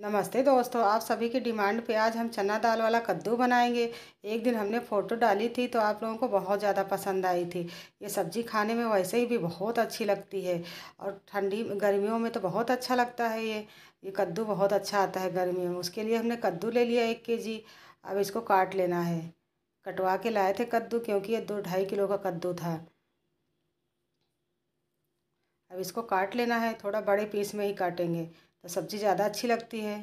नमस्ते दोस्तों आप सभी की डिमांड पे आज हम चना दाल वाला कद्दू बनाएंगे एक दिन हमने फ़ोटो डाली थी तो आप लोगों को बहुत ज़्यादा पसंद आई थी ये सब्ज़ी खाने में वैसे ही भी बहुत अच्छी लगती है और ठंडी गर्मियों में तो बहुत अच्छा लगता है ये ये कद्दू बहुत अच्छा आता है गर्मियों में उसके लिए हमने कद्दू ले लिया एक के जी अब इसको काट लेना है कटवा के लाए थे कद्दू क्योंकि ये दो ढाई किलो का कद्दू था अब इसको काट लेना है थोड़ा बड़े पीस में ही काटेंगे तो सब्ज़ी ज़्यादा अच्छी लगती है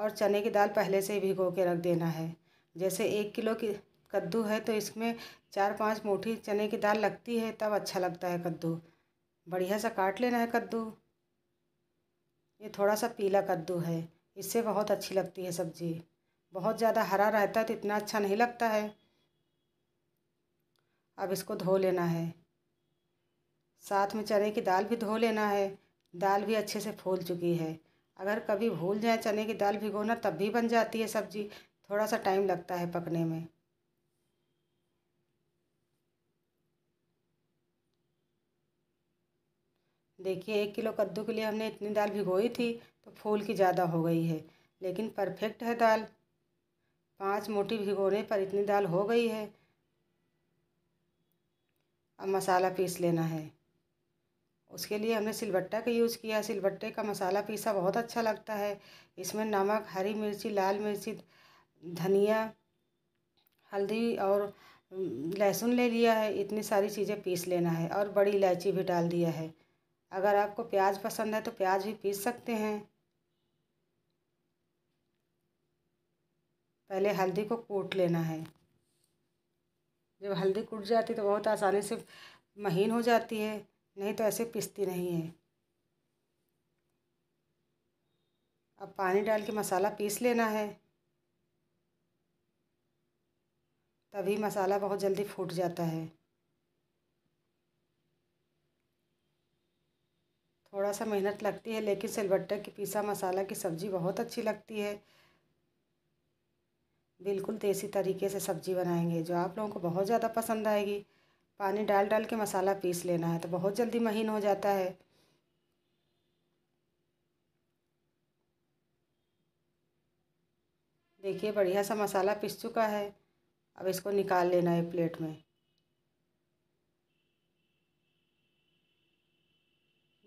और चने की दाल पहले से ही भिगो के रख देना है जैसे एक किलो की कद्दू है तो इसमें चार पांच मुट्ठी चने की दाल लगती है तब अच्छा लगता है कद्दू बढ़िया सा काट लेना है कद्दू ये थोड़ा सा पीला कद्दू है इससे बहुत अच्छी लगती है सब्ज़ी बहुत ज़्यादा हरा रहता है तो इतना अच्छा नहीं लगता है अब इसको धो लेना है साथ में चने की दाल भी धो लेना है दाल भी अच्छे से फूल चुकी है अगर कभी भूल जाए चने की दाल भिगोना तब भी बन जाती है सब्जी थोड़ा सा टाइम लगता है पकने में देखिए एक किलो कद्दू के लिए हमने इतनी दाल भिगोई थी तो फूल की ज़्यादा हो गई है लेकिन परफेक्ट है दाल पांच मोटी भिगोने पर इतनी दाल हो गई है अब मसाला पीस लेना है उसके लिए हमने सिलबट्टा का यूज़ किया सिलबट्टे का मसाला पीसा बहुत अच्छा लगता है इसमें नमक हरी मिर्ची लाल मिर्ची धनिया हल्दी और लहसुन ले लिया है इतनी सारी चीज़ें पीस लेना है और बड़ी इलायची भी डाल दिया है अगर आपको प्याज पसंद है तो प्याज भी पीस सकते हैं पहले हल्दी को कूट लेना है जब हल्दी कूट जाती है तो बहुत आसानी से महीन हो जाती है नहीं तो ऐसे पिसती नहीं है अब पानी डाल के मसाला पीस लेना है तभी मसाला बहुत जल्दी फूट जाता है थोड़ा सा मेहनत लगती है लेकिन सिलबट्टे की पिसा मसाला की सब्ज़ी बहुत अच्छी लगती है बिल्कुल देसी तरीके से सब्ज़ी बनाएंगे जो आप लोगों को बहुत ज़्यादा पसंद आएगी पानी डाल डाल के मसाला पीस लेना है तो बहुत जल्दी महीन हो जाता है देखिए बढ़िया सा मसाला पिस चुका है अब इसको निकाल लेना है प्लेट में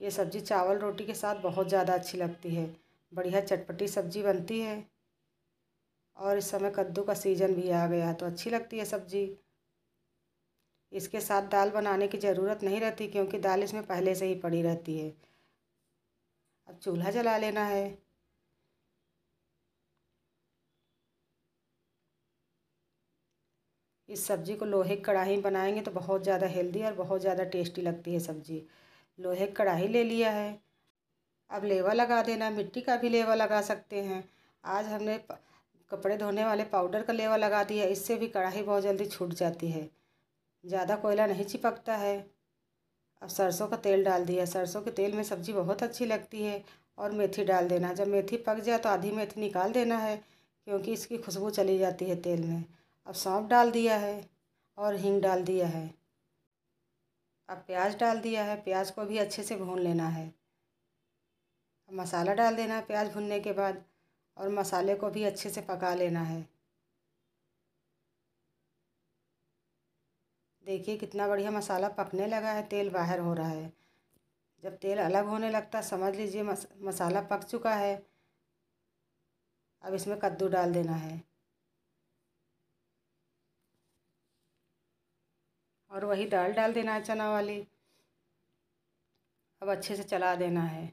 ये सब्ज़ी चावल रोटी के साथ बहुत ज़्यादा अच्छी लगती है बढ़िया चटपटी सब्ज़ी बनती है और इस समय कद्दू का सीज़न भी आ गया है तो अच्छी लगती है सब्ज़ी इसके साथ दाल बनाने की ज़रूरत नहीं रहती क्योंकि दाल इसमें पहले से ही पड़ी रहती है अब चूल्हा जला लेना है इस सब्ज़ी को लोहे की कढ़ाई बनाएंगे तो बहुत ज़्यादा हेल्दी और बहुत ज़्यादा टेस्टी लगती है सब्ज़ी लोहे की कढ़ाई ले लिया है अब लेवा लगा देना मिट्टी का भी लेवा लगा सकते हैं आज हमने कपड़े धोने वाले पाउडर का लेवा लगा दिया इससे भी कढ़ाई बहुत जल्दी छूट जाती है ज़्यादा कोयला नहीं चिपकता है अब सरसों का तेल डाल दिया सरसों के तेल में सब्ज़ी बहुत अच्छी लगती है और मेथी डाल देना जब मेथी पक जाए तो आधी मेथी निकाल देना है क्योंकि इसकी खुशबू चली जाती है तेल में अब सौंप डाल दिया है और हींग डाल दिया है अब प्याज डाल दिया है प्याज को भी अच्छे से भून लेना है मसाला डाल देना है प्याज भुनने के बाद और मसाले को भी अच्छे से पका लेना है देखिए कितना बढ़िया मसाला पकने लगा है तेल बाहर हो रहा है जब तेल अलग होने लगता समझ लीजिए मस, मसाला पक चुका है अब इसमें कद्दू डाल देना है और वही दाल डाल देना है चना वाली अब अच्छे से चला देना है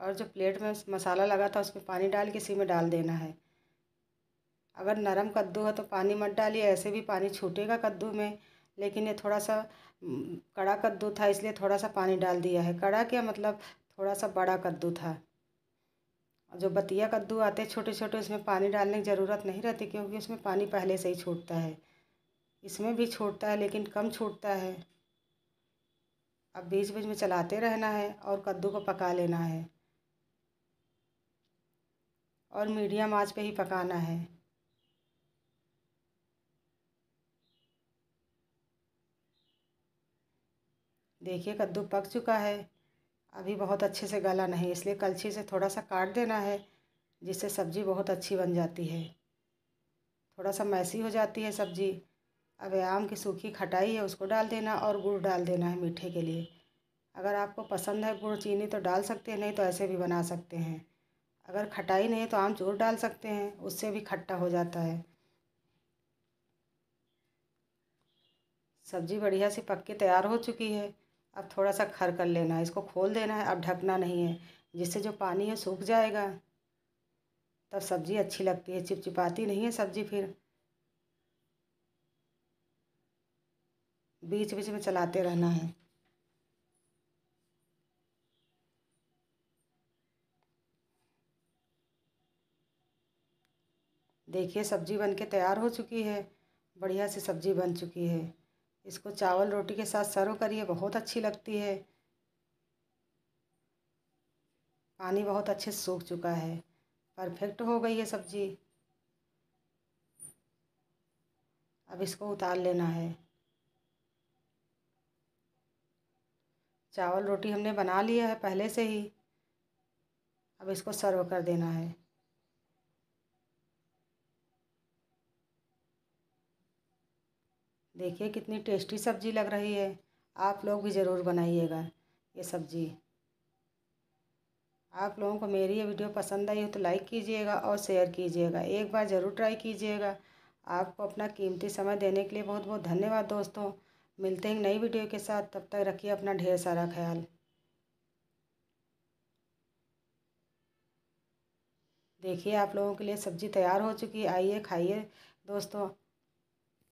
और जो प्लेट में मसाला लगा था उसमें पानी डाल के इसी में डाल देना है अगर नरम कद्दू है तो पानी मत डालिए ऐसे भी पानी छूटेगा कद्दू में लेकिन ये थोड़ा सा कड़ा कद्दू था इसलिए थोड़ा सा पानी डाल दिया है कड़ा क्या मतलब थोड़ा सा बड़ा कद्दू था जो बतिया कद्दू आते छोटे छोटे उसमें पानी डालने की ज़रूरत नहीं रहती क्योंकि उसमें पानी पहले से ही छूटता है इसमें भी छूटता है लेकिन कम छूटता है अब बीच बीच में चलाते रहना है और कद्दू को पका लेना है और मीडियम आंच पे ही पकाना है देखिए कद्दू पक चुका है अभी बहुत अच्छे से गला नहीं इसलिए कलछी से थोड़ा सा काट देना है जिससे सब्ज़ी बहुत अच्छी बन जाती है थोड़ा सा मैसी हो जाती है सब्ज़ी अब आम की सूखी खटाई है उसको डाल देना और गुड़ डाल देना है मीठे के लिए अगर आपको पसंद है गुड़ चीनी तो डाल सकते हैं नहीं तो ऐसे भी बना सकते हैं अगर खटाई नहीं है तो आम चूर डाल सकते हैं उससे भी खट्टा हो जाता है सब्ज़ी बढ़िया से पक के तैयार हो चुकी है अब थोड़ा सा खर कर लेना है इसको खोल देना है अब ढकना नहीं है जिससे जो पानी है सूख जाएगा तब सब्ज़ी अच्छी लगती है चिपचिपाती नहीं है सब्ज़ी फिर बीच बीच में चलाते रहना है देखिए सब्ज़ी बनके तैयार हो चुकी है बढ़िया सी सब्ज़ी बन चुकी है इसको चावल रोटी के साथ सर्व करिए बहुत अच्छी लगती है पानी बहुत अच्छे से सूख चुका है परफेक्ट हो गई है सब्ज़ी अब इसको उतार लेना है चावल रोटी हमने बना लिया है पहले से ही अब इसको सर्व कर देना है देखिए कितनी टेस्टी सब्ज़ी लग रही है आप लोग भी ज़रूर बनाइएगा ये सब्ज़ी आप लोगों को मेरी ये वीडियो पसंद आई हो तो लाइक कीजिएगा और शेयर कीजिएगा एक बार ज़रूर ट्राई कीजिएगा आपको अपना कीमती समय देने के लिए बहुत बहुत धन्यवाद दोस्तों मिलते हैं नई वीडियो के साथ तब तक रखिए अपना ढेर सारा ख्याल देखिए आप लोगों के लिए सब्ज़ी तैयार हो चुकी है आइए खाइए दोस्तों